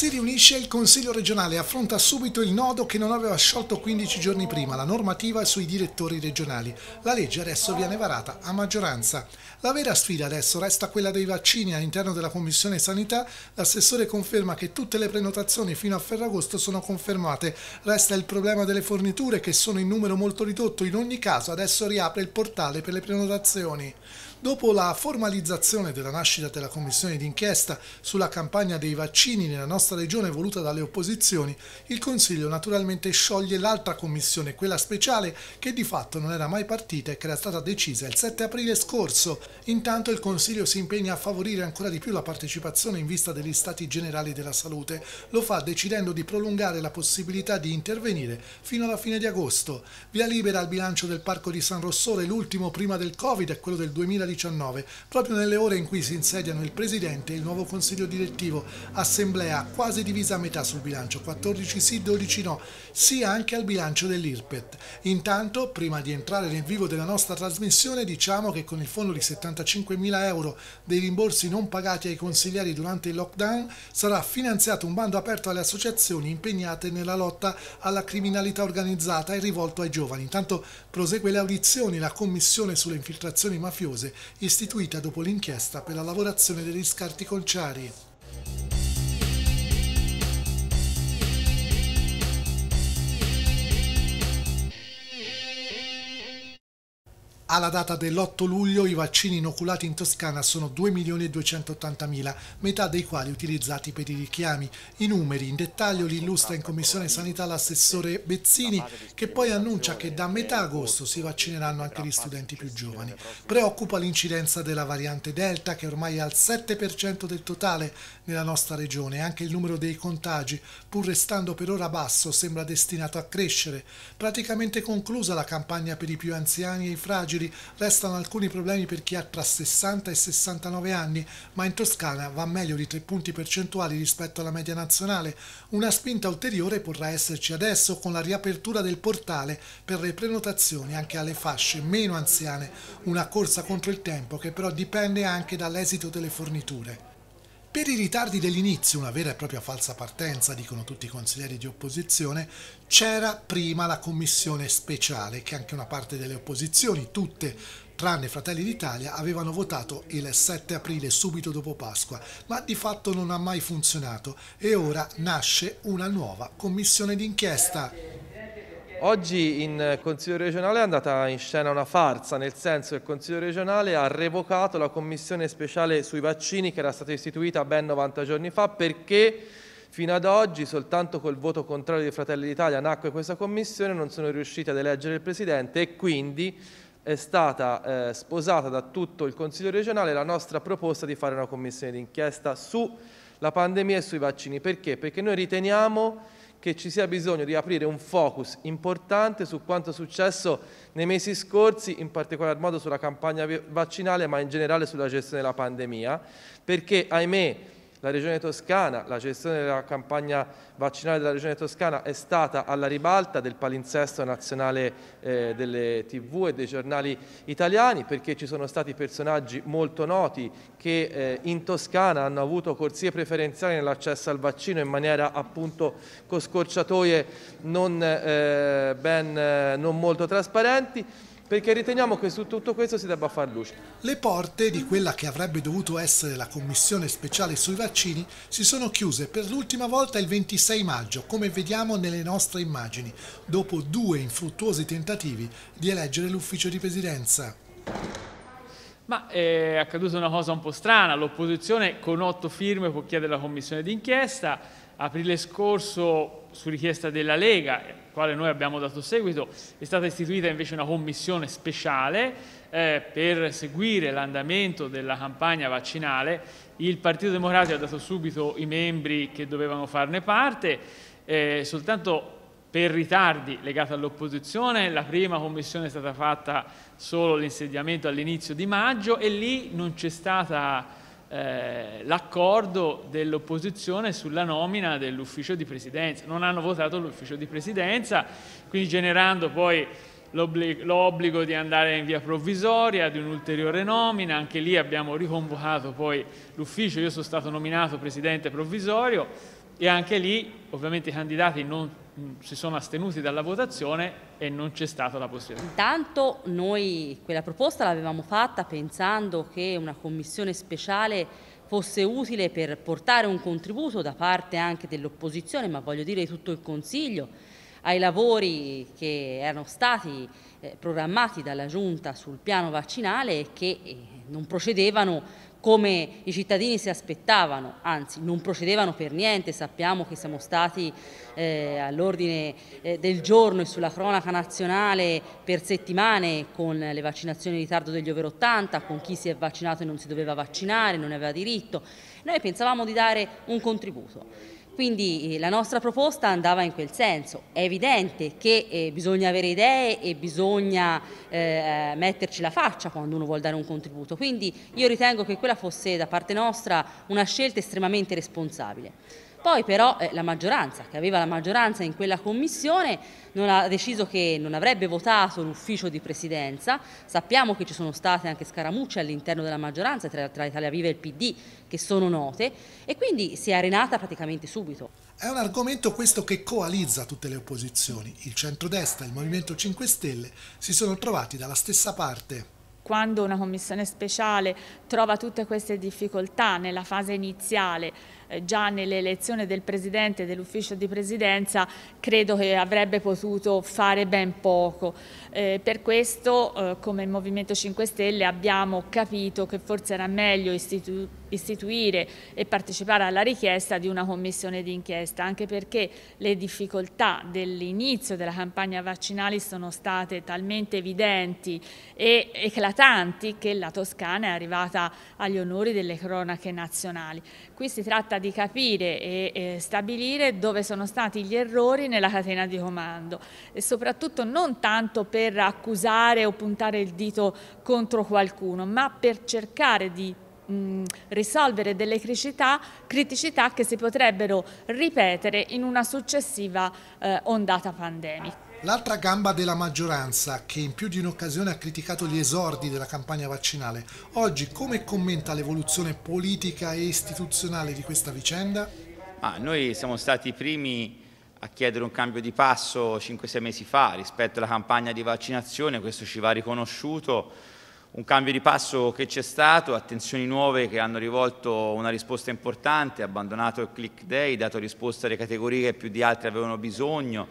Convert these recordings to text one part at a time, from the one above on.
Si riunisce il Consiglio regionale e affronta subito il nodo che non aveva sciolto 15 giorni prima, la normativa sui direttori regionali. La legge adesso viene varata a maggioranza. La vera sfida adesso resta quella dei vaccini all'interno della Commissione Sanità. L'assessore conferma che tutte le prenotazioni fino a Ferragosto sono confermate. Resta il problema delle forniture che sono in numero molto ridotto. In ogni caso adesso riapre il portale per le prenotazioni. Dopo la formalizzazione della nascita della commissione d'inchiesta sulla campagna dei vaccini nella nostra regione voluta dalle opposizioni, il Consiglio naturalmente scioglie l'altra commissione, quella speciale, che di fatto non era mai partita e che era stata decisa il 7 aprile scorso. Intanto il Consiglio si impegna a favorire ancora di più la partecipazione in vista degli stati generali della salute. Lo fa decidendo di prolungare la possibilità di intervenire fino alla fine di agosto. Via libera al bilancio del Parco di San Rossore, l'ultimo prima del Covid e quello del 2019 2019, proprio nelle ore in cui si insediano il Presidente e il nuovo Consiglio Direttivo, assemblea quasi divisa a metà sul bilancio, 14 sì, 12 no, sì anche al bilancio dell'IRPET. Intanto, prima di entrare nel vivo della nostra trasmissione, diciamo che con il fondo di 75 mila euro dei rimborsi non pagati ai consiglieri durante il lockdown sarà finanziato un bando aperto alle associazioni impegnate nella lotta alla criminalità organizzata e rivolto ai giovani. Intanto prosegue le audizioni la Commissione sulle infiltrazioni mafiose istituita dopo l'inchiesta per la lavorazione degli scarti conciari. Alla data dell'8 luglio i vaccini inoculati in Toscana sono 2.280.000, metà dei quali utilizzati per i richiami. I numeri in dettaglio li illustra in Commissione Sanità l'assessore Bezzini, che poi annuncia che da metà agosto si vaccineranno anche gli studenti più giovani. Preoccupa l'incidenza della variante Delta, che ormai è al 7% del totale nella nostra regione. Anche il numero dei contagi, pur restando per ora basso, sembra destinato a crescere. Praticamente conclusa la campagna per i più anziani e i fragili, rigidi, restano alcuni problemi per chi ha tra 60 e 69 anni, ma in Toscana va meglio di 3 punti percentuali rispetto alla media nazionale. Una spinta ulteriore potrà esserci adesso con la riapertura del portale per le prenotazioni anche alle fasce meno anziane, una corsa contro il tempo che però dipende anche dall'esito delle forniture. Per i ritardi dell'inizio, una vera e propria falsa partenza, dicono tutti i consiglieri di opposizione, c'era prima la commissione speciale che anche una parte delle opposizioni, tutte tranne Fratelli d'Italia, avevano votato il 7 aprile subito dopo Pasqua, ma di fatto non ha mai funzionato e ora nasce una nuova commissione d'inchiesta. Oggi in eh, Consiglio regionale è andata in scena una farsa, nel senso che il Consiglio regionale ha revocato la commissione speciale sui vaccini che era stata istituita ben 90 giorni fa perché fino ad oggi soltanto col voto contrario di Fratelli d'Italia nacque questa commissione, non sono riusciti ad eleggere il Presidente e quindi è stata eh, sposata da tutto il Consiglio regionale la nostra proposta di fare una commissione d'inchiesta sulla pandemia e sui vaccini. Perché? Perché noi riteniamo che ci sia bisogno di aprire un focus importante su quanto è successo nei mesi scorsi, in particolar modo sulla campagna vaccinale, ma in generale sulla gestione della pandemia, perché ahimè la Regione Toscana, la gestione della campagna vaccinale della Regione Toscana è stata alla ribalta del palinsesto nazionale eh, delle tv e dei giornali italiani perché ci sono stati personaggi molto noti che eh, in Toscana hanno avuto corsie preferenziali nell'accesso al vaccino in maniera appunto con scorciatoie non, eh, ben, eh, non molto trasparenti perché riteniamo che su tutto questo si debba far luce. Le porte di quella che avrebbe dovuto essere la commissione speciale sui vaccini si sono chiuse per l'ultima volta il 26 maggio, come vediamo nelle nostre immagini, dopo due infruttuosi tentativi di eleggere l'ufficio di presidenza. Ma eh, è accaduta una cosa un po' strana, l'opposizione con otto firme può chiedere la commissione d'inchiesta, aprile scorso, su richiesta della Lega, alla quale noi abbiamo dato seguito, è stata istituita invece una commissione speciale eh, per seguire l'andamento della campagna vaccinale. Il Partito Democratico ha dato subito i membri che dovevano farne parte, eh, soltanto per ritardi legati all'opposizione, la prima commissione è stata fatta solo l'insediamento all'inizio di maggio e lì non c'è stata eh, l'accordo dell'opposizione sulla nomina dell'ufficio di presidenza. Non hanno votato l'ufficio di presidenza, quindi generando poi l'obbligo di andare in via provvisoria, di un'ulteriore nomina, anche lì abbiamo riconvocato poi l'ufficio, io sono stato nominato presidente provvisorio e anche lì ovviamente i candidati non Mm, si sono astenuti dalla votazione e non c'è stata la possibilità. Intanto noi quella proposta l'avevamo fatta pensando che una commissione speciale fosse utile per portare un contributo da parte anche dell'opposizione, ma voglio dire di tutto il Consiglio, ai lavori che erano stati eh, programmati dalla Giunta sul piano vaccinale e che eh, non procedevano come i cittadini si aspettavano, anzi non procedevano per niente, sappiamo che siamo stati eh, all'ordine eh, del giorno e sulla cronaca nazionale per settimane con le vaccinazioni in ritardo degli over 80, con chi si è vaccinato e non si doveva vaccinare, non aveva diritto, noi pensavamo di dare un contributo. Quindi eh, la nostra proposta andava in quel senso. È evidente che eh, bisogna avere idee e bisogna eh, metterci la faccia quando uno vuole dare un contributo. Quindi io ritengo che quella fosse da parte nostra una scelta estremamente responsabile. Poi però eh, la maggioranza, che aveva la maggioranza in quella commissione, non ha deciso che non avrebbe votato l'ufficio di presidenza. Sappiamo che ci sono state anche scaramucce all'interno della maggioranza tra, tra Italia Viva e il PD che sono note e quindi si è arenata praticamente subito. È un argomento questo che coalizza tutte le opposizioni. Il centrodestra e il Movimento 5 Stelle si sono trovati dalla stessa parte quando una commissione speciale trova tutte queste difficoltà nella fase iniziale eh, già nell'elezione del Presidente dell'Ufficio di Presidenza credo che avrebbe potuto fare ben poco. Eh, per questo eh, come Movimento 5 Stelle abbiamo capito che forse era meglio istitu istituire e partecipare alla richiesta di una commissione d'inchiesta, anche perché le difficoltà dell'inizio della campagna vaccinale sono state talmente evidenti e eclatanti che la Toscana è arrivata agli onori delle cronache nazionali. Qui si tratta di capire e, e stabilire dove sono stati gli errori nella catena di comando e soprattutto non tanto per accusare o puntare il dito contro qualcuno, ma per cercare di mh, risolvere delle criticità, criticità, che si potrebbero ripetere in una successiva eh, ondata pandemica. L'altra gamba della maggioranza, che in più di un'occasione ha criticato gli esordi della campagna vaccinale, oggi come commenta l'evoluzione politica e istituzionale di questa vicenda? Ah, noi siamo stati i primi a chiedere un cambio di passo 5-6 mesi fa rispetto alla campagna di vaccinazione, questo ci va riconosciuto, un cambio di passo che c'è stato, attenzioni nuove che hanno rivolto una risposta importante, abbandonato il click day, dato risposta alle categorie che più di altre avevano bisogno,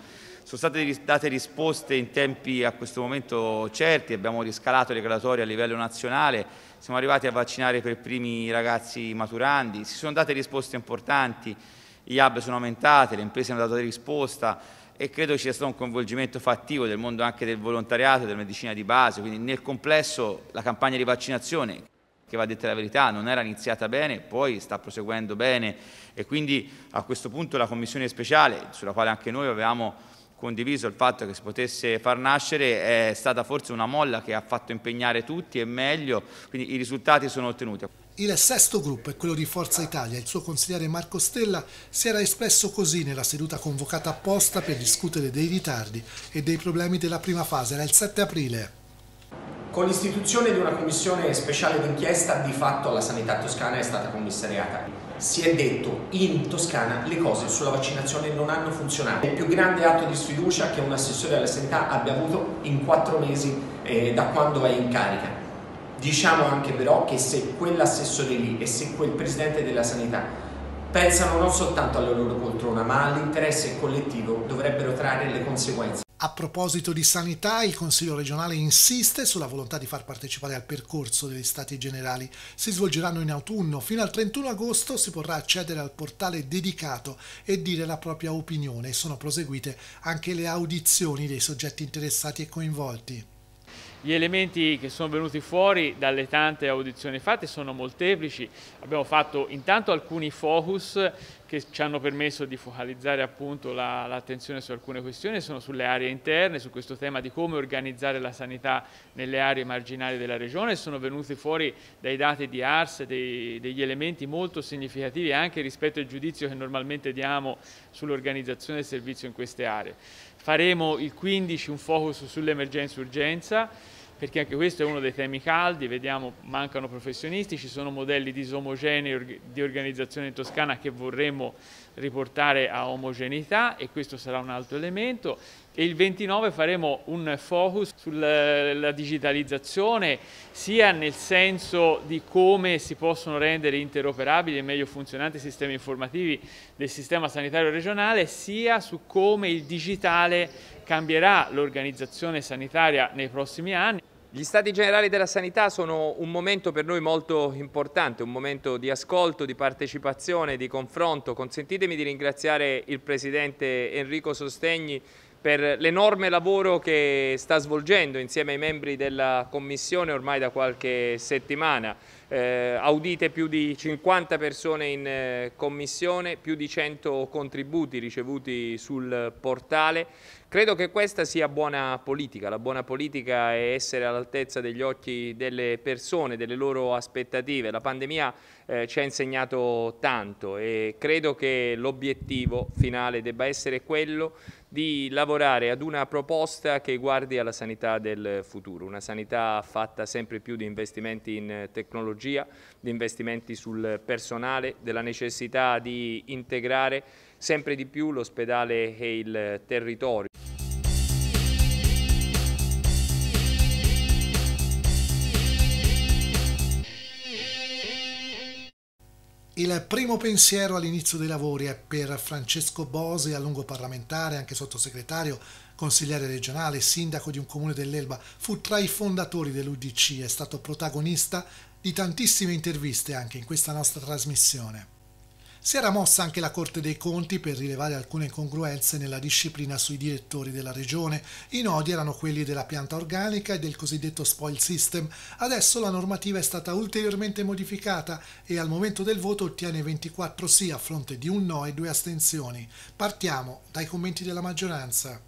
sono state date risposte in tempi a questo momento certi, abbiamo riscalato le gradatorie a livello nazionale, siamo arrivati a vaccinare per primi i ragazzi maturandi, si sono date risposte importanti, gli hub sono aumentati, le imprese hanno dato risposta e credo ci sia stato un coinvolgimento fattivo del mondo anche del volontariato, della medicina di base, quindi nel complesso la campagna di vaccinazione che va detta la verità, non era iniziata bene, poi sta proseguendo bene e quindi a questo punto la commissione speciale, sulla quale anche noi avevamo condiviso il fatto che si potesse far nascere è stata forse una molla che ha fatto impegnare tutti e meglio, quindi i risultati sono ottenuti. Il sesto gruppo è quello di Forza Italia. Il suo consigliere Marco Stella si era espresso così nella seduta convocata apposta per discutere dei ritardi e dei problemi della prima fase, era il 7 aprile. Con l'istituzione di una commissione speciale d'inchiesta, di fatto la sanità toscana è stata commissariata si è detto in Toscana le cose sulla vaccinazione non hanno funzionato. È il più grande atto di sfiducia che un assessore alla sanità abbia avuto in quattro mesi eh, da quando è in carica. Diciamo anche però che se quell'assessore lì e se quel presidente della sanità pensano non soltanto alla loro poltrona ma all'interesse collettivo dovrebbero trarre le conseguenze. A proposito di sanità, il Consiglio regionale insiste sulla volontà di far partecipare al percorso degli Stati Generali. Si svolgeranno in autunno. Fino al 31 agosto si potrà accedere al portale dedicato e dire la propria opinione. Sono proseguite anche le audizioni dei soggetti interessati e coinvolti. Gli elementi che sono venuti fuori dalle tante audizioni fatte sono molteplici, abbiamo fatto intanto alcuni focus che ci hanno permesso di focalizzare appunto l'attenzione su alcune questioni, sono sulle aree interne, su questo tema di come organizzare la sanità nelle aree marginali della regione, sono venuti fuori dai dati di ARS dei, degli elementi molto significativi anche rispetto al giudizio che normalmente diamo sull'organizzazione del servizio in queste aree faremo il 15 un focus sull'emergenza urgenza perché anche questo è uno dei temi caldi, vediamo mancano professionisti, ci sono modelli disomogenei di organizzazione in Toscana che vorremmo riportare a omogeneità e questo sarà un altro elemento e il 29 faremo un focus sulla digitalizzazione sia nel senso di come si possono rendere interoperabili e meglio funzionanti i sistemi informativi del sistema sanitario regionale sia su come il digitale cambierà l'organizzazione sanitaria nei prossimi anni. Gli stati generali della sanità sono un momento per noi molto importante, un momento di ascolto, di partecipazione, di confronto. Consentitemi di ringraziare il Presidente Enrico Sostegni per l'enorme lavoro che sta svolgendo insieme ai membri della Commissione ormai da qualche settimana. Eh, audite più di 50 persone in eh, Commissione, più di 100 contributi ricevuti sul portale. Credo che questa sia buona politica, la buona politica è essere all'altezza degli occhi delle persone, delle loro aspettative. La pandemia eh, ci ha insegnato tanto e credo che l'obiettivo finale debba essere quello di lavorare ad una proposta che guardi alla sanità del futuro, una sanità fatta sempre più di investimenti in tecnologia, di investimenti sul personale, della necessità di integrare sempre di più l'ospedale e il territorio. Il primo pensiero all'inizio dei lavori è per Francesco Bosi, a lungo parlamentare, anche sottosegretario, consigliere regionale, sindaco di un comune dell'Elba. Fu tra i fondatori dell'UDC, è stato protagonista di tantissime interviste anche in questa nostra trasmissione. Si era mossa anche la Corte dei Conti per rilevare alcune incongruenze nella disciplina sui direttori della regione. I nodi erano quelli della pianta organica e del cosiddetto spoil system. Adesso la normativa è stata ulteriormente modificata e al momento del voto ottiene 24 sì a fronte di un no e due astensioni. Partiamo dai commenti della maggioranza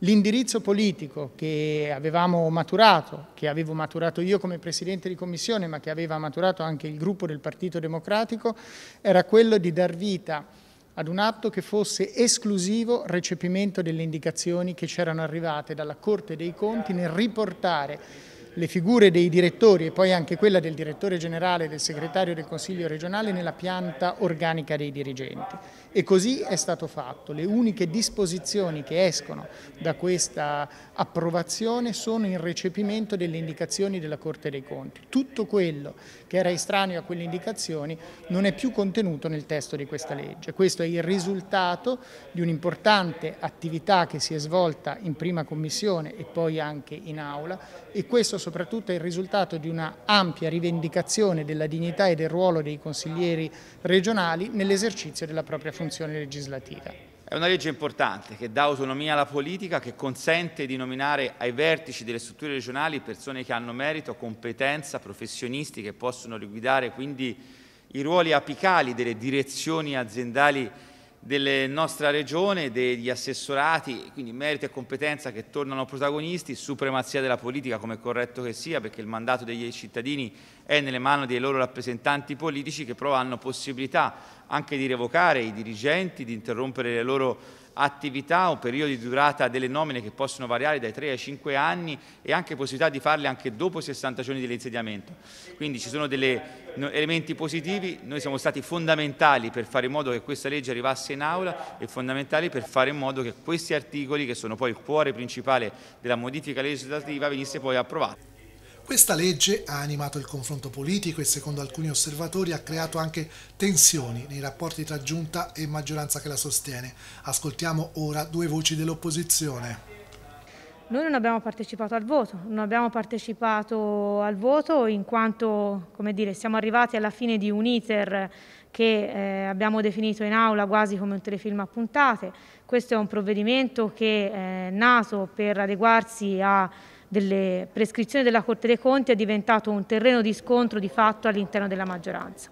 l'indirizzo politico che avevamo maturato, che avevo maturato io come Presidente di Commissione, ma che aveva maturato anche il gruppo del Partito Democratico, era quello di dar vita ad un atto che fosse esclusivo recepimento delle indicazioni che c'erano arrivate dalla Corte dei Conti nel riportare le figure dei direttori e poi anche quella del direttore generale e del segretario del Consiglio regionale nella pianta organica dei dirigenti e così è stato fatto. Le uniche disposizioni che escono da questa approvazione sono il recepimento delle indicazioni della Corte dei Conti. Tutto quello che era estraneo a quelle indicazioni non è più contenuto nel testo di questa legge. Questo è il risultato di un'importante attività che si è svolta in prima commissione e poi anche in aula e questo soprattutto è il risultato di una ampia rivendicazione della dignità e del ruolo dei consiglieri regionali nell'esercizio della propria funzione funzione legislativa. È una legge importante che dà autonomia alla politica, che consente di nominare ai vertici delle strutture regionali persone che hanno merito, competenza, professionisti che possono riguidare quindi i ruoli apicali delle direzioni aziendali della nostra regione, degli assessorati, quindi merito e competenza che tornano protagonisti, supremazia della politica come è corretto che sia, perché il mandato dei cittadini è nelle mani dei loro rappresentanti politici che però hanno possibilità anche di revocare i dirigenti, di interrompere le loro attività, un periodo di durata delle nomine che possono variare dai 3 ai 5 anni e anche possibilità di farle anche dopo 60 giorni dell'insediamento. Quindi ci sono degli elementi positivi, noi siamo stati fondamentali per fare in modo che questa legge arrivasse in aula e fondamentali per fare in modo che questi articoli, che sono poi il cuore principale della modifica legislativa, venisse poi approvato. Questa legge ha animato il confronto politico e secondo alcuni osservatori ha creato anche tensioni nei rapporti tra giunta e maggioranza che la sostiene. Ascoltiamo ora due voci dell'opposizione. Noi non abbiamo partecipato al voto, non abbiamo partecipato al voto in quanto dire, siamo arrivati alla fine di un iter che eh, abbiamo definito in aula quasi come un telefilm a puntate. Questo è un provvedimento che eh, è nato per adeguarsi a delle prescrizioni della Corte dei Conti è diventato un terreno di scontro di fatto all'interno della maggioranza.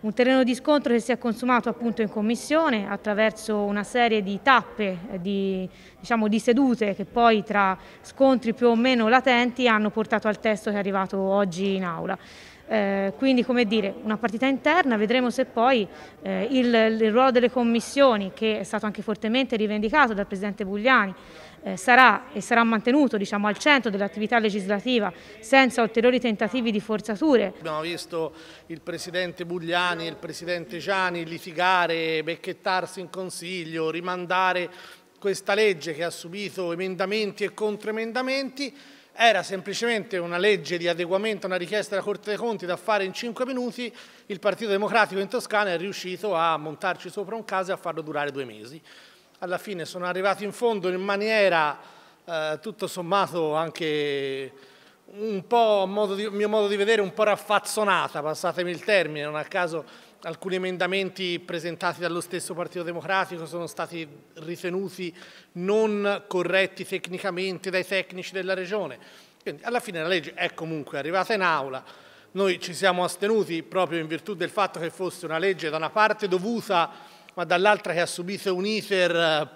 Un terreno di scontro che si è consumato appunto in commissione attraverso una serie di tappe, eh, di, diciamo, di sedute che poi tra scontri più o meno latenti hanno portato al testo che è arrivato oggi in aula. Eh, quindi come dire, una partita interna, vedremo se poi eh, il, il, ruolo delle commissioni, che è stato anche fortemente rivendicato dal Presidente Bugliani, eh, sarà e sarà mantenuto diciamo, al centro dell'attività legislativa senza ulteriori tentativi di forzature. Abbiamo visto il Presidente Bugliani e il Presidente Gianni litigare, becchettarsi in Consiglio, rimandare questa legge che ha subito emendamenti e controemendamenti era semplicemente una legge di adeguamento a una richiesta della Corte dei Conti da fare in cinque minuti, il Partito Democratico in Toscana è riuscito a montarci sopra un caso e a farlo durare due mesi. Alla fine sono arrivato in fondo in maniera eh, tutto sommato anche un po', a mio modo di vedere, un po' raffazzonata, passatemi il termine, non a caso alcuni emendamenti presentati dallo stesso Partito Democratico sono stati ritenuti non corretti tecnicamente dai tecnici della Regione. Quindi alla fine la legge è comunque arrivata in aula, noi ci siamo astenuti proprio in virtù del fatto che fosse una legge da una parte dovuta ma dall'altra che ha subito un iter eh,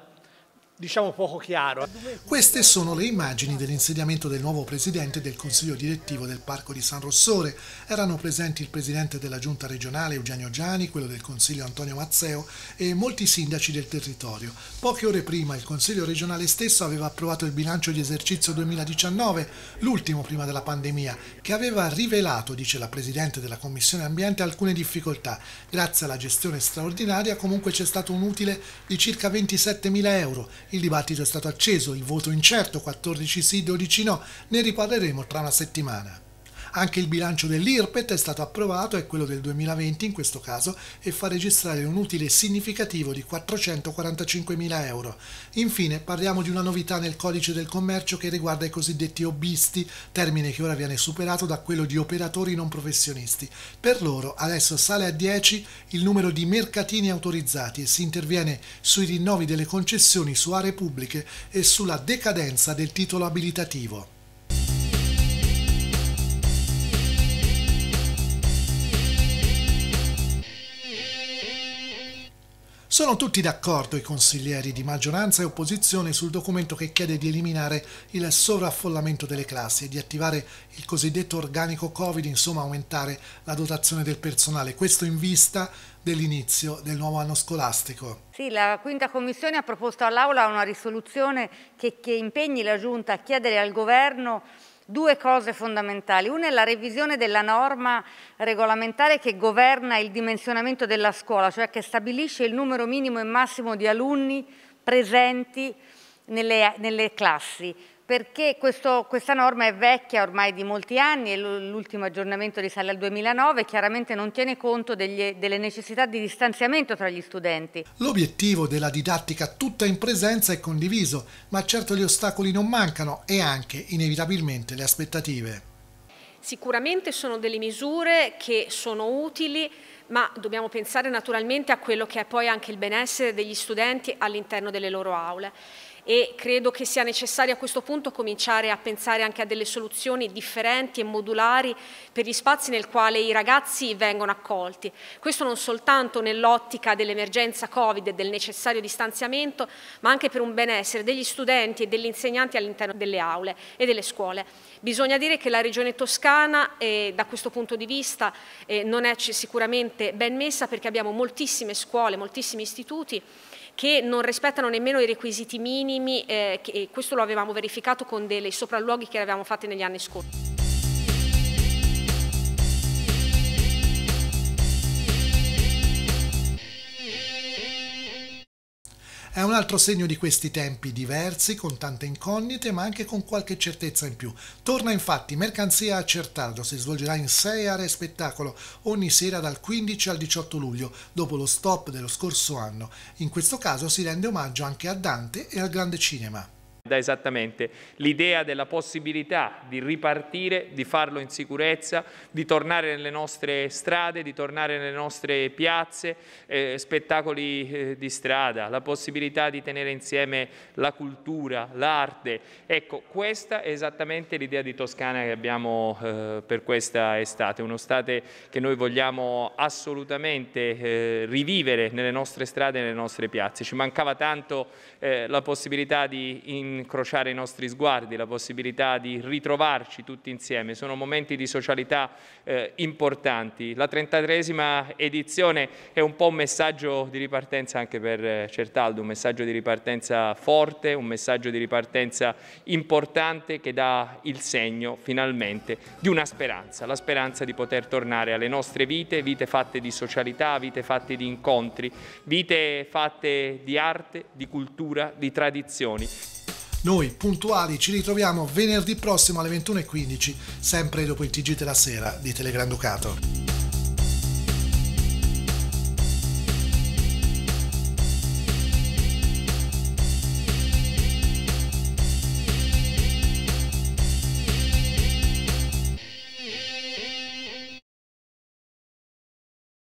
diciamo poco chiaro. Queste sono le immagini dell'insediamento del nuovo presidente del consiglio direttivo del Parco di San Rossore. Erano presenti il presidente della giunta regionale Eugenio Giani, quello del consiglio Antonio Mazzeo e molti sindaci del territorio. Poche ore prima il consiglio regionale stesso aveva approvato il bilancio di esercizio 2019, l'ultimo prima della pandemia, che aveva rivelato, dice la presidente della commissione ambiente, alcune difficoltà. Grazie alla gestione straordinaria comunque c'è stato un utile di circa 27.000 euro il dibattito è stato acceso, il voto incerto, 14 sì, 12 no, ne riparleremo tra una settimana. Anche il bilancio dell'IRPET è stato approvato e quello del 2020 in questo caso e fa registrare un utile significativo di 445.000 euro. Infine parliamo di una novità nel codice del commercio che riguarda i cosiddetti hobbisti, termine che ora viene superato da quello di operatori non professionisti. Per loro adesso sale a 10 il numero di mercatini autorizzati e si interviene sui rinnovi delle concessioni su aree pubbliche e sulla decadenza del titolo abilitativo. Sono tutti d'accordo i consiglieri di maggioranza e opposizione sul documento che chiede di eliminare il sovraffollamento delle classi e di attivare il cosiddetto organico Covid, insomma aumentare la dotazione del personale. Questo in vista dell'inizio del nuovo anno scolastico. Sì, la quinta commissione ha proposto all'Aula una risoluzione che, che impegni la Giunta a chiedere al Governo due cose fondamentali. Una è la revisione della norma regolamentare che governa il dimensionamento della scuola, cioè che stabilisce il numero minimo e massimo di alunni presenti nelle, nelle classi perché questo, questa norma è vecchia ormai di molti anni e l'ultimo aggiornamento risale al 2009 chiaramente non tiene conto degli, delle necessità di distanziamento tra gli studenti. L'obiettivo della didattica tutta in presenza è condiviso, ma certo gli ostacoli non mancano e anche inevitabilmente le aspettative. Sicuramente sono delle misure che sono utili ma dobbiamo pensare naturalmente a quello che è poi anche il benessere degli studenti all'interno delle loro aule e credo che sia necessario a questo punto cominciare a pensare anche a delle soluzioni differenti e modulari per gli spazi nel quale i ragazzi vengono accolti. Questo non soltanto nell'ottica dell'emergenza Covid e del necessario distanziamento, ma anche per un benessere degli studenti e degli insegnanti all'interno delle aule e delle scuole. Bisogna dire che la Regione Toscana eh, da questo punto di vista eh, non è sicuramente ben messa perché abbiamo moltissime scuole, moltissimi istituti che non rispettano nemmeno i requisiti minimi minimi, eh, che, questo lo avevamo verificato con dei sopralluoghi che avevamo fatti negli anni scorsi. È un altro segno di questi tempi diversi, con tante incognite, ma anche con qualche certezza in più. Torna infatti Mercanzia a Certaldo, si svolgerà in sei aree spettacolo, ogni sera dal 15 al 18 luglio, dopo lo stop dello scorso anno. In questo caso si rende omaggio anche a Dante e al grande cinema. Da esattamente l'idea della possibilità di ripartire, di farlo in sicurezza, di tornare nelle nostre strade, di tornare nelle nostre piazze, eh, spettacoli eh, di strada, la possibilità di tenere insieme la cultura, l'arte. Ecco, questa è esattamente l'idea di Toscana che abbiamo eh, per questa estate, un'estate che noi vogliamo assolutamente eh, rivivere nelle nostre strade e nelle nostre piazze. Ci mancava tanto eh, la possibilità di in incrociare i nostri sguardi, la possibilità di ritrovarci tutti insieme. Sono momenti di socialità eh, importanti. La 33esima edizione è un po' un messaggio di ripartenza anche per eh, Certaldo, un messaggio di ripartenza forte, un messaggio di ripartenza importante che dà il segno finalmente di una speranza, la speranza di poter tornare alle nostre vite, vite fatte di socialità, vite fatte di incontri, vite fatte di arte, di cultura, di tradizioni. Noi puntuali ci ritroviamo venerdì prossimo alle 21.15, sempre dopo il TG della sera di Telegram Ducato.